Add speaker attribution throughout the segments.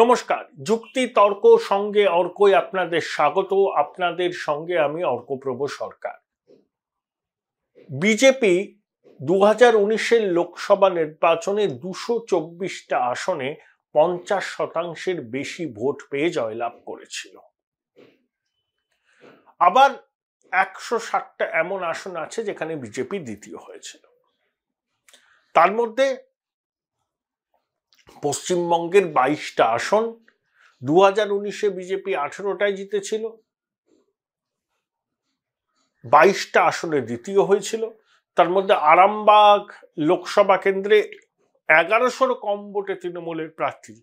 Speaker 1: নমস্কার যুক্তি তর্ক সঙ্গে অর্কই আপনাদের স্বাগত আপনাদের সঙ্গে আমি অর্কপ্রভ সরকার বিজেপি দু হাজার উনিশের লোকসভা নির্বাচনে দুশো চব্বিশটা আসনে পঞ্চাশ শতাংশের বেশি ভোট পেয়ে জয়লাভ করেছিল আবার একশো ষাটটা এমন আসন আছে যেখানে বিজেপি দ্বিতীয় হয়েছিল তার মধ্যে পশ্চিমবঙ্গের বাইশটা আসন দু হাজার উনিশে বিজেপি আঠেরোটায় জিতেছিল বাইশটা আসনে দ্বিতীয় হয়েছিল তার মধ্যে আরামবাগ লোকসভা কেন্দ্রে এগারোশোর কম ভোটে তৃণমূলের প্রার্থী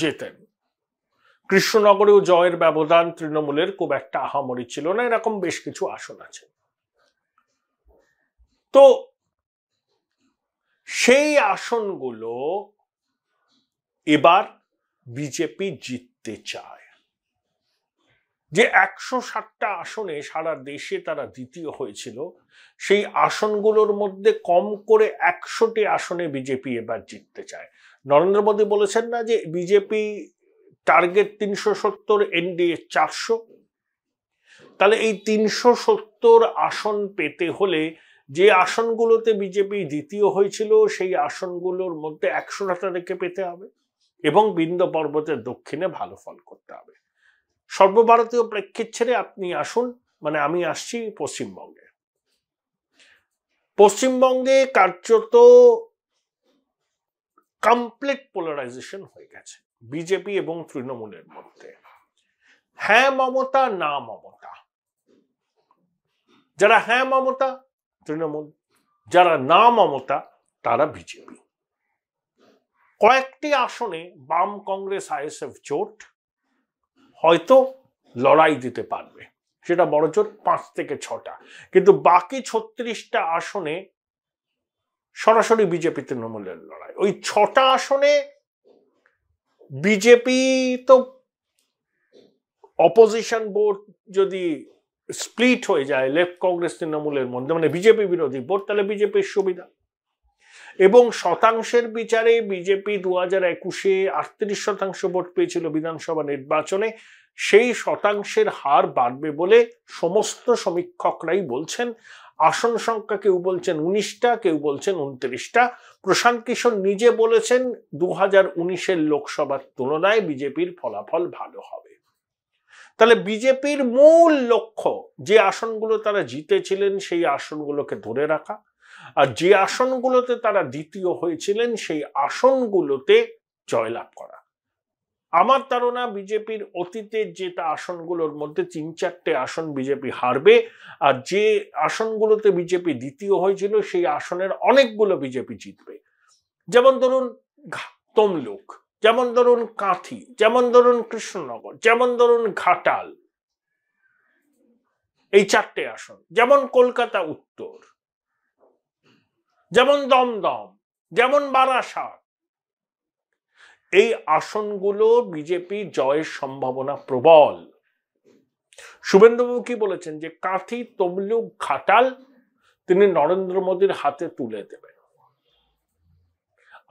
Speaker 1: জেতেন কৃষ্ণনগরেও জয়ের ব্যবধান তৃণমূলের খুব একটা আহামরি ছিল না এরকম বেশ কিছু আসন আছে তো সেই আসনগুলো এবার বিজেপি জিততে চায় যে একশো ষাটটা আসনে সারা দেশে তারা দ্বিতীয় হয়েছিল সেই আসনগুলোর মধ্যে কম করে একশোটি আসনে বিজেপি এবার জিততে চায় নরেন্দ্র মোদী বলেছেন না যে বিজেপি টার্গেট তিনশো সত্তর এনডিএ চারশো তাহলে এই তিনশো সত্তর আসন পেতে হলে যে আসনগুলোতে বিজেপি দ্বিতীয় হয়েছিল সেই আসনগুলোর মধ্যে একশোটা তাদেরকে পেতে হবে এবং বিন্দ পর্বতের দক্ষিণে ভালো ফল করতে হবে সর্বভারতীয় প্রেক্ষিত ছেড়ে আপনি আসুন মানে আমি আসছি পশ্চিমবঙ্গে পশ্চিমবঙ্গে কার্যত কমপ্লিট পোলারাইজেশন হয়ে গেছে বিজেপি এবং তৃণমূলের মধ্যে হ্যাঁ মমতা না মমতা যারা হ্যাঁ মমতা তৃণমূল যারা না মমতা তারা বিজেপি কয়েকটি আসনে বাম কংগ্রেস আইএসএফ জোট হয়তো লড়াই দিতে পারবে সেটা বড় জোট পাঁচ থেকে ছটা কিন্তু বাকি ছত্রিশটা আসনে সরাসরি বিজেপি তৃণমূলের লড়াই ওই ছটা আসনে বিজেপি তো অপোজিশন বোর্ড যদি স্প্লিট হয়ে যায় লেফট কংগ্রেস তৃণমূলের মধ্যে মানে বিজেপি বিরোধী বোর্ড তাহলে বিজেপির সুবিধা এবং শতাংশের বিচারে বিজেপি দু হাজার একুশে আটত্রিশ শতাংশ ভোট পেয়েছিল বিধানসভা নির্বাচনে সেই শতাংশের হার বাড়বে বলে সমস্ত সমীক্ষকরাই বলছেন আসন সংখ্যা কেউ বলছেন উনিশটা কেউ বলছেন উনত্রিশটা প্রশান্ত কিশোর নিজে বলেছেন দু হাজার উনিশের লোকসভার তুলনায় বিজেপির ফলাফল ভালো হবে তাহলে বিজেপির মূল লক্ষ্য যে আসনগুলো তারা জিতেছিলেন সেই আসনগুলোকে ধরে রাখা আর যে আসনগুলোতে তারা দ্বিতীয় হয়েছিলেন সেই আসনগুলোতে জয়লাভ করা আমার ধারণা বিজেপির অতীতের যেটা আসনগুলোর মধ্যে তিন চারটে আসন বিজেপি হারবে আর যে আসনগুলোতে বিজেপি দ্বিতীয় হয়েছিল সেই আসনের অনেকগুলো বিজেপি জিতবে যেমন ধরুন তমলুক যেমন ধরুন কাঁথি যেমন ধরুন কৃষ্ণনগর যেমন ধরুন ঘাটাল এই চারটে আসন যেমন কলকাতা উত্তর যেমন দমদম যেমন বারাসাত এই আসনগুলো বিজেপি জয়ের সম্ভাবনা প্রবল শুভেন্দুবাবু কি বলেছেন যে কাঁথি তমলুক ঘাটাল তিনি নরেন্দ্র মোদীর হাতে তুলে দেবেন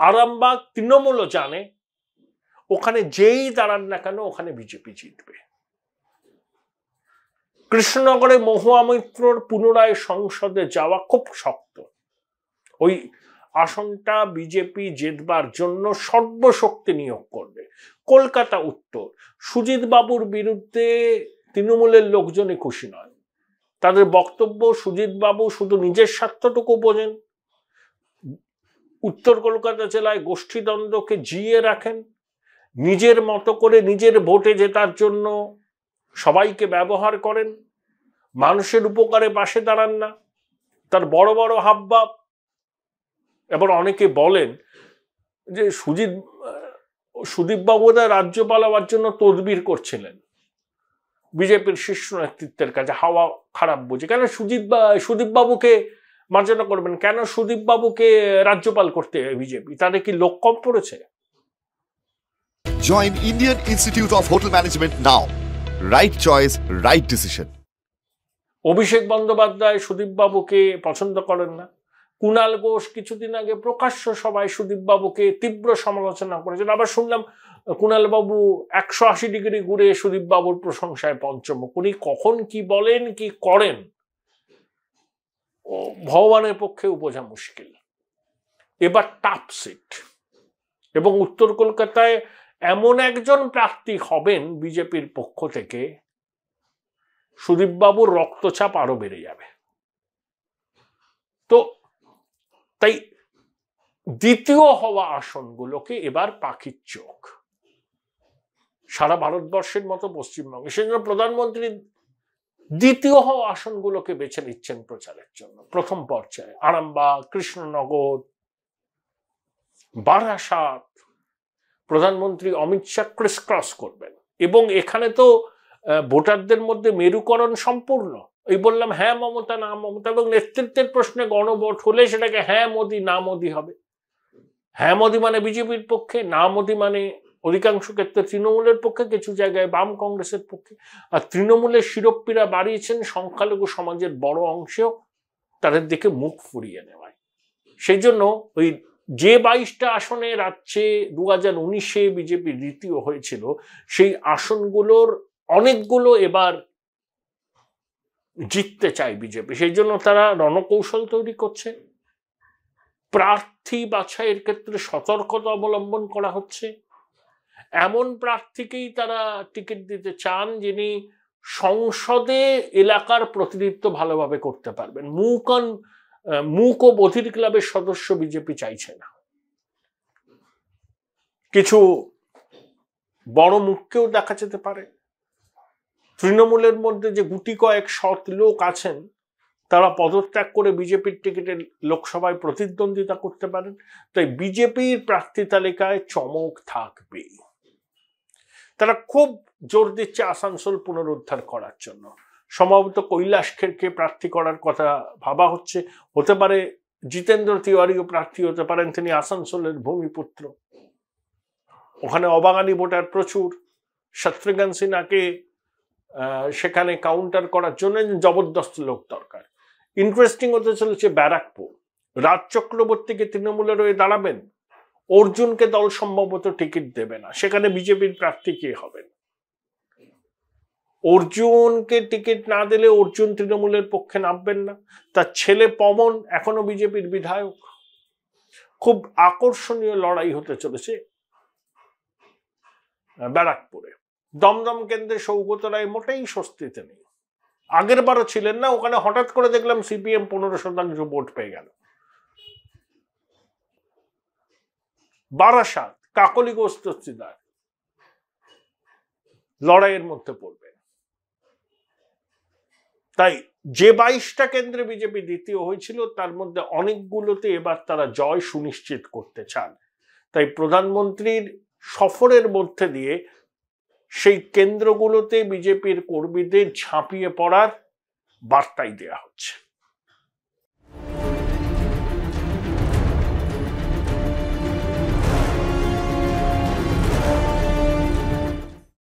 Speaker 1: আরামবাগ তৃণমূল জানে ওখানে যেই দাঁড়ান না কেন ওখানে বিজেপি জিতবে কৃষ্ণনগরে মহুয়া মিত্রর পুনরায় সংসদে যাওয়া খুব শক্ত ওই আসনটা বিজেপি জেতবার জন্য সর্বশক্তি নিয়োগ করবে কলকাতা উত্তর সুজিত বাবুর বিরুদ্ধে তৃণমূলের লোকজনই খুশি নয় তাদের বক্তব্য সুজিত বাবু শুধু নিজের স্বার্থটুকু বোঝেন উত্তর কলকাতা জেলায় গোষ্ঠীদ্বন্দ্বকে জিয়ে রাখেন নিজের মতো করে নিজের ভোটে জেতার জন্য সবাইকে ব্যবহার করেন মানুষের উপকারে পাশে দাঁড়ান না তার বড় বড় হাবভাব এবার অনেকে বলেন যে সুজিত সুদীপবাবুরা রাজ্যপাল হওয়ার জন্য তদবির করছিলেন বিজেপির শীর্ষ নেতৃত্বের কাছে হাওয়া খারাপ বুঝে কেন সুজিত সুদীপবাবুকে মার্জনা করবেন কেন সুদীপবাবুকে রাজ্যপাল করতে বিজেপি তাদের কি লোক কম পড়েছে join Indian Institute of Hotel Management now right choice right decision Abhishek Bandyopadhyay সুদীপবাবুকে পছন্দ করেন না কুণাল ঘোষ কিছুদিন আগে প্রকাশ্য সভায় সুদীপবাবুকে তীব্র সমালোচনা করেছেন আবার শুনলাম কুণালবাবু একশো আশি ডিগ্রি ঘুরে সুদীপবাবুর প্রশংসায় পঞ্চমুখ উনি কখন কি বলেন কি করেন ভগবানের পক্ষে উপজা মুশকিল এবার টাফ সিট এবং উত্তর কলকাতায় এমন একজন প্রার্থী হবেন বিজেপির পক্ষ থেকে সুদীপবাবুর রক্তচাপ আরো বেড়ে যাবে তো তাই দ্বিতীয় হওয়া আসনগুলোকে এবার পাখির চোখ সারা ভারতবর্ষের মতো পশ্চিমবঙ্গে সেজন্য প্রধানমন্ত্রী দ্বিতীয় হওয়া আসনগুলোকে বেছে নিচ্ছেন প্রচারের জন্য প্রথম পর্যায়ে আরামবাগ কৃষ্ণনগর বারাসাত প্রধানমন্ত্রী অমিত শাহ ক্রিস ক্রস করবেন এবং এখানে তো ভোটারদের মধ্যে মেরুকরণ সম্পূর্ণ ওই বললাম হ্যাঁ মমতা না মমতা এবং নেতৃত্বের প্রশ্নে গণভোট হলে সেটাকে হ্যাঁ মোদি না মোদি হবে হ্যাঁ মোদি মানে বিজেপির পক্ষে না মোদি মানে অধিকাংশ ক্ষেত্রে তৃণমূলের পক্ষে কিছু জায়গায় বাম কংগ্রেসের পক্ষে আর তৃণমূলের শিরোপীরা বাড়িয়েছেন সংখ্যালঘু সমাজের বড় অংশেও তাদের দিকে মুখ ফুরিয়ে নেওয়ায় সেই জন্য ওই যে বাইশটা আসনে রাজ্যে দু হাজার উনিশে বিজেপির দ্বিতীয় হয়েছিল সেই আসনগুলোর অনেকগুলো এবার জিততে চায় বিজেপি সেই জন্য তারা রণকৌশল তৈরি করছে প্রার্থী বাছাইয়ের ক্ষেত্রে সতর্কতা অবলম্বন করা হচ্ছে এমন প্রার্থীকেই তারা টিকিট দিতে চান যিনি সংসদে এলাকার প্রতিনিধিত্ব ভালোভাবে করতে পারবেন মুকন মুক ও বধির ক্লাবের সদস্য বিজেপি চাইছে না কিছু বড় মুখকেও দেখা যেতে পারে তৃণমূলের মধ্যে যে গুটি কয়েক সৎ লোক আছেন তারা পদত্যাগ করে বিজেপির টিকিটে লোকসভায় প্রতিদ্বন্দ্বিতা করতে পারেন তাই বিজেপির প্রার্থী তালিকায় চমক থাকবে তারা খুব জোর দিচ্ছে আসানসোল পুনরুদ্ধার করার জন্য সম্ভবত কৈলাস খেরকে প্রার্থী করার কথা ভাবা হচ্ছে হতে পারে জিতেন্দ্র তিওয়ারিও প্রার্থী হতে পারেন তিনি আসানসোলের ভূমিপুত্র ওখানে অবাঙালি ভোটার প্রচুর শত্রুঘ্ন সিনহাকে সেখানে কাউন্টার করার জন্য জবরদস্ত লোক দরকার ইন্টারেস্টিং হতে চলেছে ব্যারাকপুর রাজ চক্রবর্তীকে তৃণমূলে রয়ে দাঁড়াবেন অর্জুনকে দল সম্ভবত টিকিট দেবে না সেখানে বিজেপির প্রার্থী কে হবেন অর্জুনকে টিকিট না দিলে অর্জুন তৃণমূলের পক্ষে নামবেন না তার ছেলে পমন এখনো বিজেপির বিধায়ক খুব আকর্ষণীয় লড়াই হতে চলেছে ব্যারাকপুরে দমদম কেন্দ্রে সৌগত রায় মোটেই স্বস্তিতে নেই আগের বারও ছিলেন না ওখানে হঠাৎ করে দেখলাম সিপিএম পনেরো শতাংশ ভোট পেয়ে গেল বারাসাত কাকলি গোস্তার লড়াইয়ের মধ্যে পড়বেন তাই যে বাইশটা কেন্দ্রে বিজেপি দ্বিতীয় হয়েছিল তার মধ্যে অনেকগুলোতে এবার তারা জয় সুনিশ্চিত করতে চান তাই প্রধানমন্ত্রীর সফরের মধ্যে দিয়ে সেই কেন্দ্রগুলোতে বিজেপির কর্মীদের ঝাঁপিয়ে পড়ার বার্তাই দেয়া হচ্ছে